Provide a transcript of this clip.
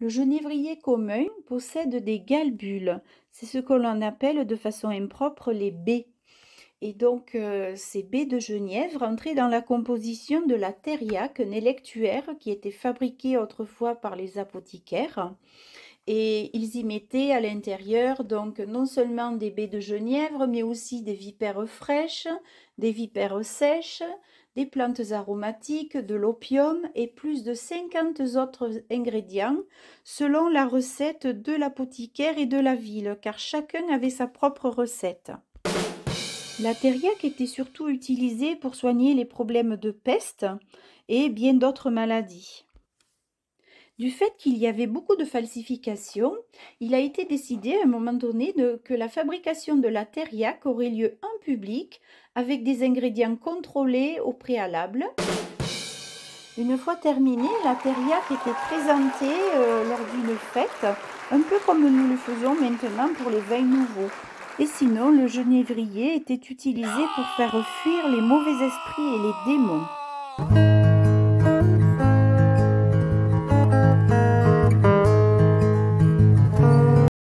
Le genévrier commun possède des galbules. C'est ce que l'on appelle de façon impropre les baies. Et donc, euh, ces baies de genièvre entraient dans la composition de la thériaque électuaire qui était fabriquée autrefois par les apothicaires et ils y mettaient à l'intérieur donc non seulement des baies de genièvre mais aussi des vipères fraîches, des vipères sèches, des plantes aromatiques, de l'opium et plus de 50 autres ingrédients selon la recette de l'apothicaire et de la ville car chacun avait sa propre recette. La thériaque était surtout utilisée pour soigner les problèmes de peste et bien d'autres maladies du fait qu'il y avait beaucoup de falsifications, il a été décidé à un moment donné que la fabrication de la terriac aurait lieu en public avec des ingrédients contrôlés au préalable. Une fois terminée, la terriac était présentée euh, lors d'une fête, un peu comme nous le faisons maintenant pour les vin nouveaux. Et sinon, le genévrier était utilisé pour faire fuir les mauvais esprits et les démons.